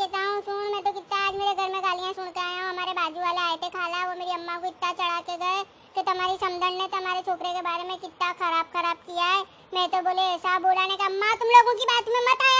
देता हूँ सुन मैं तो कितना आज मेरे घर में गालियाँ सुनते आया हूँ हमारे बाजू वाले आए थे खाला वो मेरी अम्मा को इतना चढ़ा के गए कि तुम्हारी समधन ने तुम्हारे छोकरे के बारे में कितना खराब खराब किया है मैं तो बोले ऐसा बोला ने कहा अम्मा तुम लोगों की बात में मत आया